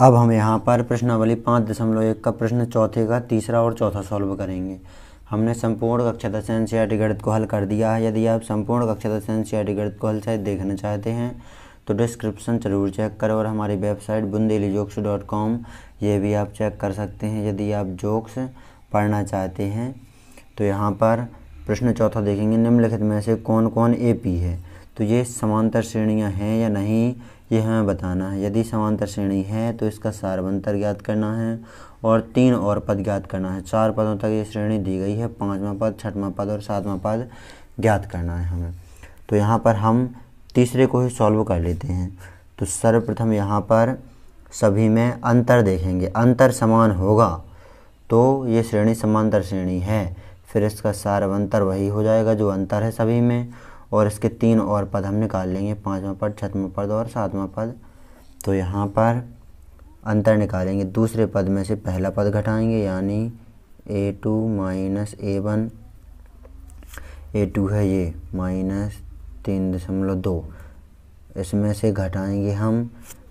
अब हम यहाँ पर प्रश्नावली पाँच दशमलव एक का प्रश्न चौथे का तीसरा और चौथा सॉल्व करेंगे हमने संपूर्ण कक्षा दस एन सी गणित को हल कर दिया है यदि आप संपूर्ण कक्षा दस एन सी गणित को हल शायद देखना चाहते हैं तो डिस्क्रिप्शन ज़रूर चेक करो और हमारी website Bundeli jokes dot com ये भी आप चेक कर सकते हैं यदि आप जोक्स पढ़ना चाहते हैं तो यहाँ पर प्रश्न चौथा देखेंगे निम्नलिखित में से कौन कौन ए पी है तो ये समांतर श्रेणियाँ हैं या नहीं ये हमें बताना है यदि समांतर श्रेणी है तो इसका सार्वंतर ज्ञात करना है और तीन और पद ज्ञात करना है चार पदों तक ये श्रेणी दी गई है पाँचवा पद छठवा पद और सातवा पद ज्ञात करना है हमें तो यहाँ पर हम तीसरे को ही सॉल्व कर लेते हैं तो सर्वप्रथम यहाँ पर सभी में अंतर देखेंगे अंतर समान होगा तो ये श्रेणी समांतर श्रेणी है फिर इसका सार्वंतर वही हो जाएगा जो अंतर है सभी में और इसके तीन और पद हम निकाल लेंगे पाँचवा पद छठवा पद और सातवां पद तो यहाँ पर अंतर निकालेंगे दूसरे पद में से पहला पद घटाएंगे यानी A two minus A one A two है ये माइनस तीन दशमलव दो इसमें से घटाएंगे हम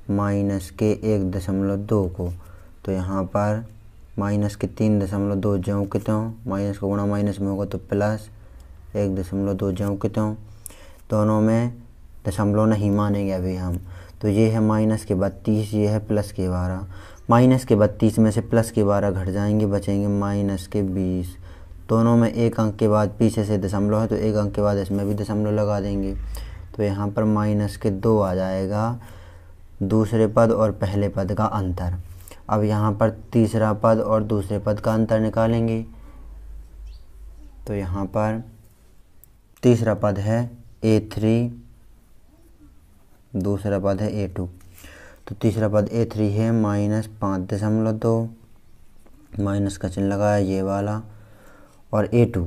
माइनस के एक दशमलव दो को तो यहाँ पर माइनस के तीन दशमलव दो ज्यों कितों माइनस को गुणा माइनस में होगा तो प्लस एक दशमलव दो ज्यों कितों दोनों में दशमलव नहीं मानेंगे अभी हम तो ये है माइनस के बत्तीस ये है प्लस के बारह माइनस के बत्तीस में से प्लस के बारह घट जाएंगे बचेंगे माइनस के बीस दोनों में एक अंक के बाद पीछे से दशमलव है तो एक अंक के बाद इसमें भी दशमलव लगा देंगे तो यहाँ पर माइनस के दो आ जाएगा दूसरे पद और पहले पद का अंतर अब यहाँ पर तीसरा पद और दूसरे पद का अंतर निकालेंगे तो यहाँ पर तीसरा पद है ए थ्री दूसरा पद है ए टू तो तीसरा पद ए थ्री है माइनस पाँच दशमलव दो माइनस का चिन्ह लगाया ये वाला और ए टू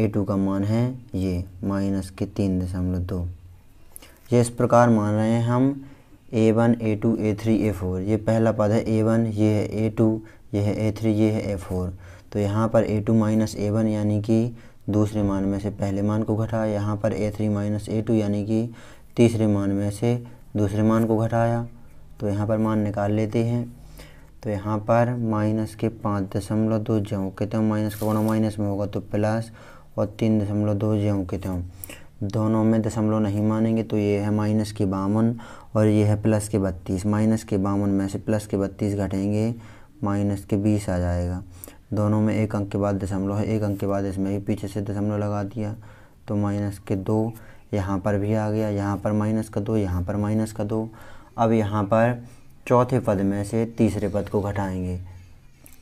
ए टू का मान है ये माइनस के तीन दशमलव दो ये इस प्रकार मान रहे हैं हम A one A two A three A four ये पहला पद है ए वन ये है ए टू ये है ए थ्री ये है ए फोर तो यहाँ पर A two minus A one यानी कि दूसरे मान में से पहले मान को घटाया यहाँ पर A three minus A two यानी कि तीसरे मान में से दूसरे मान को घटाया तो यहाँ पर मान निकाल लेते हैं तो यहाँ पर माइनस के पाँच दशमलव दो कहते हो माइनस का गुणा माइनस में होगा तो प्लस और तीन दशमलव दो कहते हो दोनों में दशमलव नहीं मानेंगे तो ये है माइनस के बावन और ये है प्लस के बत्तीस माइनस के बावन में से प्लस के बत्तीस घटेंगे माइनस के बीस आ जाएगा दोनों में एक अंक के बाद दशमलव है एक अंक के बाद इसमें भी पीछे से दशमलव लगा दिया तो माइनस के दो यहाँ पर भी आ गया यहाँ पर माइनस का दो यहाँ पर माइनस का दो अब यहाँ पर चौथे पद में से तीसरे पद को घटाएंगे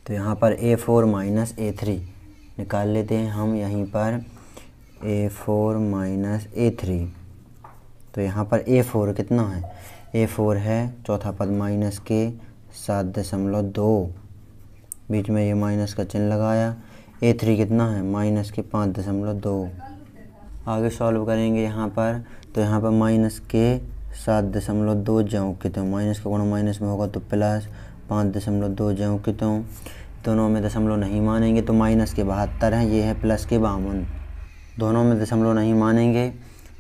तो यहाँ पर A four minus A three निकाल लेते हैं हम यहीं पर A four minus A three तो यहाँ पर ए फोर कितना है ए फोर है चौथा पद माइनस के सात दशमलव दो बीच में ये माइनस का चिन्ह लगाया ए थ्री कितना है माइनस के पाँच दशमलव दो आगे सॉल्व करेंगे यहाँ पर तो यहाँ पर माइनस के सात दशमलव दो जाऊँ तो माइनस का गुणा माइनस में होगा तो प्लस पाँच दशमलव दो जाऊँ तो दोनों में दशमलव नहीं मानेंगे तो माइनस के बहत्तर हैं ये है प्लस के बावन दोनों में दशमलव नहीं मानेंगे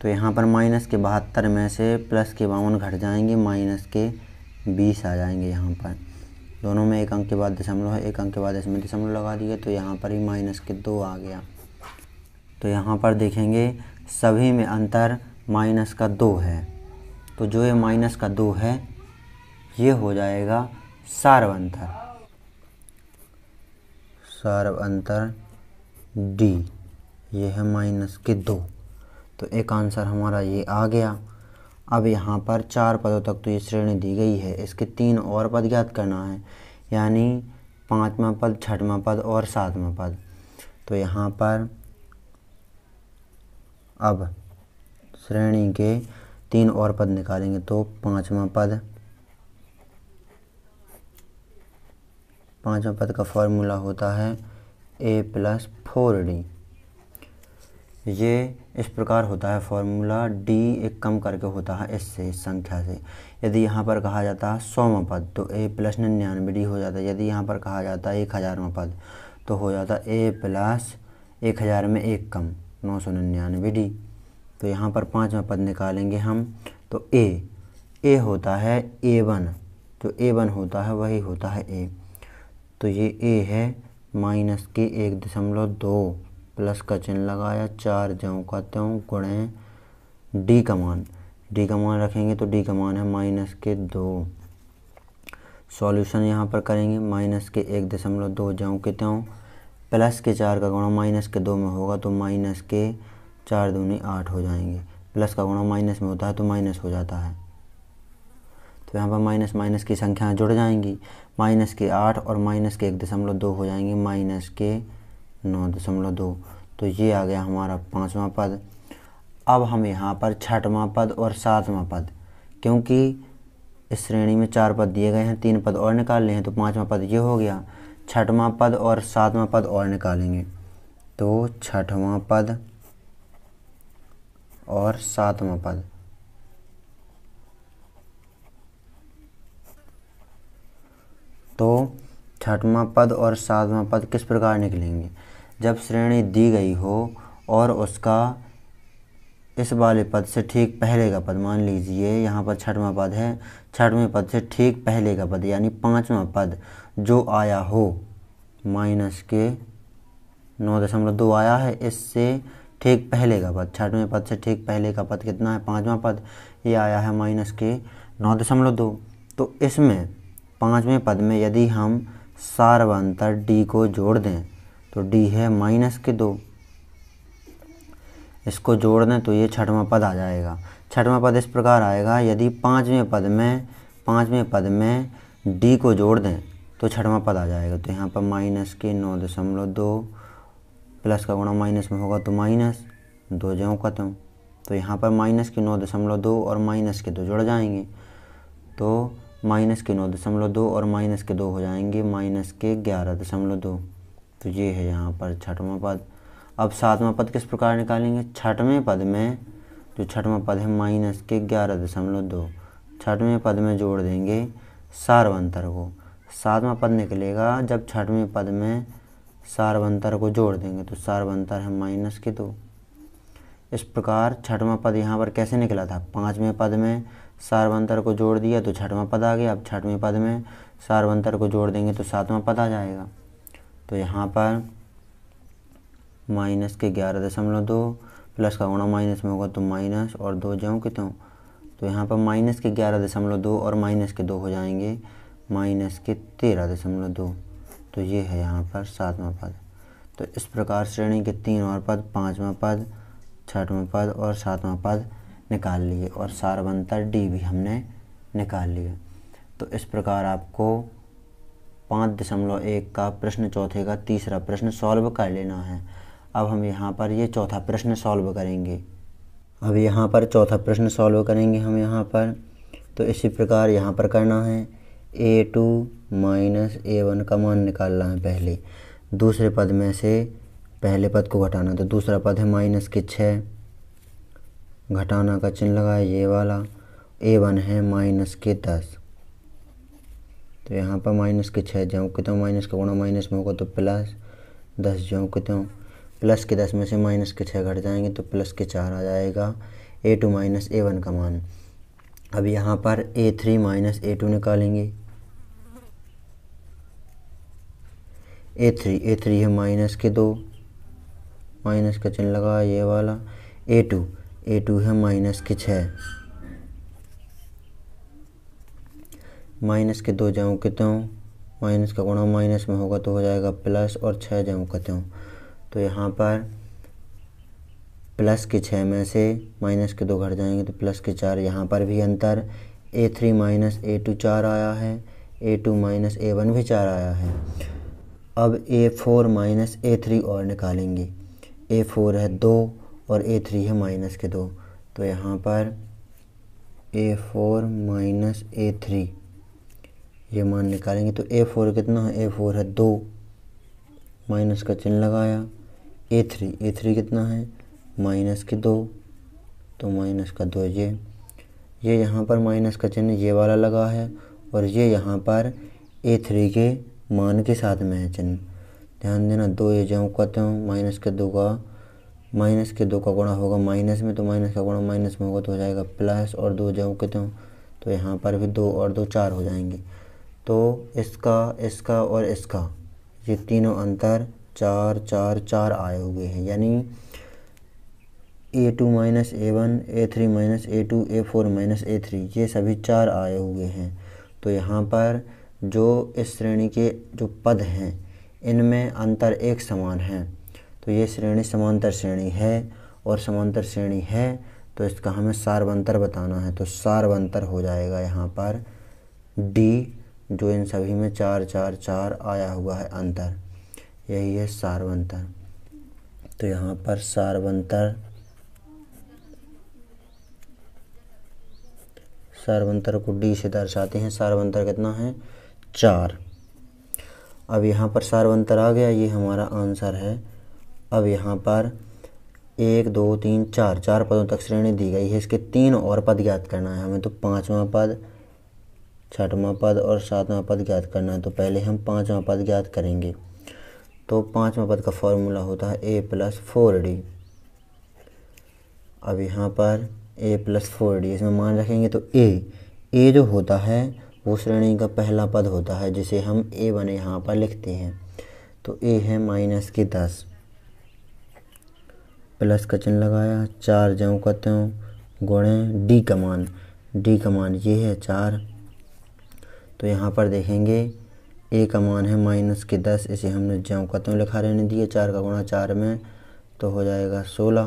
तो यहाँ पर माइनस के बहत्तर में से प्लस के बावन घट जाएंगे माइनस के बीस आ जाएंगे यहाँ पर दोनों में एक अंक के बाद दशमलव है एक अंक के बाद इसमें दशमलव लगा दिए तो यहाँ पर ही माइनस के दो आ गया तो यहाँ पर देखेंगे सभी में अंतर माइनस का दो है तो जो ये माइनस का दो है ये हो जाएगा सार्व अंतर सार्व अंतर डी ये है माइनस के दो तो एक आंसर हमारा ये आ गया अब यहाँ पर चार पदों तक तो ये श्रेणी दी गई है इसके तीन और पद ज्ञात करना है यानी पाँचवा पद छठवा पद और सातवा पद तो यहाँ पर अब श्रेणी के तीन और पद निकालेंगे तो पाँचवा पद पाँचवा पद का फॉर्मूला होता है ए प्लस फोर डी ये इस प्रकार होता है फॉर्मूला डी एक कम करके होता है इससे इस संख्या से यदि यहाँ पर कहा जाता है सौवा पद तो ए प्लस निन्यानवे डी हो जाता है यदि यहाँ पर कहा जाता है एक हज़ारवा पद तो हो जाता है ए प्लस एक हज़ार में एक कम नौ सौ निन्यानवे डी तो यहाँ पर पाँचवा पद निकालेंगे हम तो ए ए होता है ए वन तो ए वन होता है वही होता है ए तो ये ए है माइनस के एक दशमलव दो प्लस का चिन्ह लगाया चार ज्यों का त्यों गुणे डी का मान डी का मान रखेंगे तो डी का मान है माइनस के दो सॉल्यूशन यहाँ पर करेंगे माइनस के एक दशमलव दो ज्यों के त्यों प्लस के चार का गुणा माइनस के दो में होगा तो माइनस के चार दूनी आठ हो जाएंगे प्लस का गुणा माइनस में होता है तो माइनस हो जाता है तो यहाँ पर माइनस माइनस की संख्याएं जुड़ जाएंगी माइनस के आठ और माइनस के एक दशमलव दो हो जाएंगे माइनस के नौ दशमलव दो तो ये आ गया हमारा पाँचवा पद अब हम यहाँ पर छठवां पद और सातवां पद क्योंकि इस श्रेणी में चार पद दिए गए हैं तीन पद और निकालने हैं तो पाँचवा पद ये हो गया छठवां पद और सातवां पद और निकालेंगे तो छठवा पद और सातवां पद तो छठवा पद और सातवां पद किस प्रकार निकलेंगे जब श्रेणी दी गई हो और उसका इस वाले पद से ठीक पहले का पद मान लीजिए यहाँ पर छठवां पद है छठवें पद से ठीक पहले का पद यानी पाँचवा पद जो आया हो माइनस के नौ दशमलव दो आया है इससे ठीक पहले का पद छठवें पद से ठीक पहले का पद कितना है पाँचवा पद ये आया है माइनस के नौ दशमलव दो तो इसमें पाँचवें पद में यदि हम सार्वंतर डी को जोड़ दें तो डी है माइनस के दो इसको जोड़ दें तो ये छठवां पद आ जाएगा छठवां पद इस प्रकार आएगा यदि पाँचवें पद में पाँचवें पद में डी को जोड़ दें तो छठवां पद आ जाएगा तो यहाँ पर माइनस के नौ दशमलव दो प्लस का गुणा माइनस में होगा तो माइनस दो जो खत्म तो यहाँ पर माइनस के नौ दशमलव दो और माइनस के दो जुड़ जाएंगे तो माइनस के नौ दशमलव दो और माइनस के दो हो जाएंगे माइनस के ग्यारह दशमलव दो तो ये है यहाँ पर छठवां पद अब सातवां पद किस प्रकार निकालेंगे छठवें पद में जो छठवां पद है माइनस के ग्यारह दशमलव दो छठवें पद में जोड़ देंगे सार्वंतर को सातवां पद निकलेगा जब छठवें पद में सार्वंतर को जोड़ देंगे तो सार्वंतर है माइनस के दो इस प्रकार छठवां पद यहाँ पर कैसे निकला था पाँचवें पद में सार्वंतर को जोड़ दिया तो छठवां पद आ गया अब छठवें पद में सार्वंतर को जोड़ देंगे तो सातवां पद आ जाएगा तो यहाँ पर माइनस के ग्यारह दशमलव दो प्लस का गुणा माइनस में होगा तो माइनस और दो जाऊँ कितने तो यहाँ पर माइनस के ग्यारह दशमलव दो और माइनस के दो हो जाएंगे माइनस के तेरह दशमलव दो तो ये है यहाँ पर सातवां पद तो इस प्रकार श्रेणी के तीन और पद पाँचवा पद छठवा पद और सातवां पद निकाल लिए और सार्वंतर डी भी हमने निकाल लिए तो इस प्रकार आपको पाँच दशमलव एक का प्रश्न चौथे का तीसरा प्रश्न सॉल्व कर लेना है अब हम यहाँ पर ये चौथा प्रश्न सॉल्व करेंगे अब यहाँ पर चौथा प्रश्न सॉल्व करेंगे हम यहाँ पर तो इसी प्रकार यहाँ पर करना है A two minus A one का मान निकालना है पहले दूसरे पद में से पहले पद को घटाना तो दूसरा पद है माइनस के छः घटाना का चिन्ह लगाए ये वाला ए वन है माइनस के दस तो यहाँ पर माइनस के छः जाऊँ कितना माइनस का गुणा माइनस में होगा तो प्लस दस जाऊँ कितना प्लस के दस में से माइनस के छः घट जाएंगे तो प्लस के चार आ जाएगा A two minus A one का मान अब यहाँ पर A three minus A two निकालेंगे ए थ्री ए थ्री है माइनस के दो माइनस का चिन्ह लगा ये वाला ए टू ए टू है माइनस के छः माइनस के दो जाऊँ कहते हूँ माइनस का गुणा माइनस में होगा तो हो जाएगा प्लस और छः जाऊँ कहते हूँ तो यहाँ पर प्लस के छः में से माइनस के दो घट जाएंगे तो प्लस के चार यहाँ पर भी अंतर A three minus A two चार आया है A two minus A one भी चार आया है अब A four minus A three और निकालेंगे ए फोर है दो और ए थ्री है माइनस के दो तो यहाँ पर A four minus A three ये मान निकालेंगे तो ए फोर कितना है ए फोर है दो माइनस का चिन्ह लगाया ए थ्री ए थ्री कितना है माइनस के दो तो माइनस का दो ये ये यहाँ पर माइनस का चिन्ह ये वाला लगा है और ये यहाँ पर ए थ्री के मान के साथ में है चिन्ह ध्यान देना दो ये जो कहते हो माइनस के दो का माइनस के दो का गुणा होगा माइनस में तो माइनस का गुणा माइनस में होगा तो हो जाएगा प्लस और दो जो कहते हो तो यहाँ पर भी दो और दो चार हो जाएंगे तो इसका इसका और इसका ये तीनों अंतर चार चार चार आए हुए हैं यानी A two minus A one A three minus A two A four minus A three ये सभी चार आए हुए हैं तो यहाँ पर जो इस श्रेणी के जो पद हैं इनमें अंतर एक समान है तो ये श्रेणी समांतर श्रेणी है और समांतर श्रेणी है तो इसका हमें सार्वंतर बताना है तो सार्वंतर हो जाएगा यहाँ पर डी जो इन सभी में चार चार चार आया हुआ है अंतर यही है सार्वंतर तो यहाँ पर सार्वंतर सार्वंतर को डी से दर्शाते हैं सार्वंतर कितना है चार अब यहाँ पर सार्वंतर आ गया ये हमारा आंसर है अब यहाँ पर एक दो तीन चार चार पदों तक श्रेणी दी गई है इसके तीन और पद ज्ञात करना है हमें तो पाँचवा पद छठवां पद और सातवां पद ज्ञात करना है तो पहले हम पाँचवा पद ज्ञात करेंगे तो पाँचवा पद का फॉर्मूला होता है ए प्लस फोर डी अब यहाँ पर ए प्लस फोर डी इसमें मान रखेंगे तो ए ए जो होता है वो श्रेणी का पहला पद होता है जिसे हम ए बने यहाँ पर लिखते हैं तो ए है माइनस की दस प्लस का चिन्ह लगाया चार जो कहते हो गुणे डी का मान डी का मान ये है चार तो यहाँ पर देखेंगे ए का मान है माइनस के दस इसे हमने ज्यों का त्यों लिखा रहने दिया चार का गुणा चार में तो हो जाएगा सोलह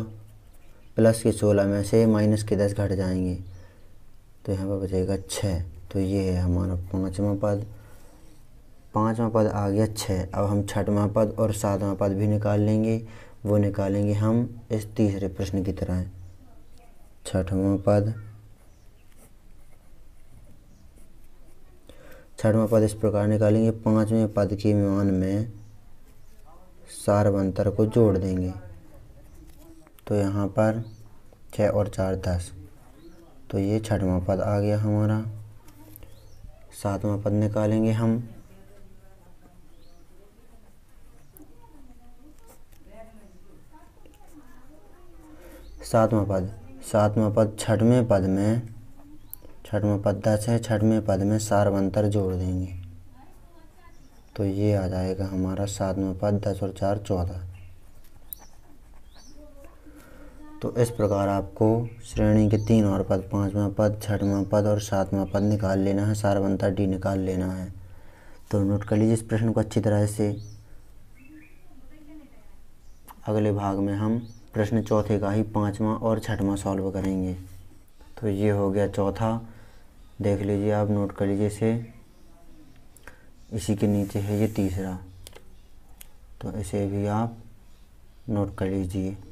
प्लस के सोलह में से माइनस के दस घट जाएंगे तो यहाँ पर बचेगा छः तो ये है हमारा पाँचवा पद पाँचवा पद आ गया छः अब हम छठवा पद और सातवा पद भी निकाल लेंगे वो निकालेंगे हम इस तीसरे प्रश्न की तरह छठवा पद छठवां पद इस प्रकार निकालेंगे पांचवें पद के मान में सार्वंतर को जोड़ देंगे तो यहाँ पर छः और चार दस तो ये छठवां पद आ गया हमारा सातवां पद निकालेंगे हम सातवां पद सातवां पद छठवें पद में छठवें पद दस है छठवें पद में सारवंतर जोड़ देंगे तो ये आ जाएगा हमारा सातवें पद दस और चार चौदह तो इस प्रकार आपको श्रेणी के तीन और पद पाँचवा पद छठवा पद और सातवां पद निकाल लेना है सार्वंतर डी निकाल लेना है तो नोट कर लीजिए इस प्रश्न को अच्छी तरह से अगले भाग में हम प्रश्न चौथे का ही पाँचवा और छठवा सॉल्व करेंगे तो ये हो गया चौथा देख लीजिए आप नोट कर लीजिए इसे इसी के नीचे है ये तीसरा तो इसे भी आप नोट कर लीजिए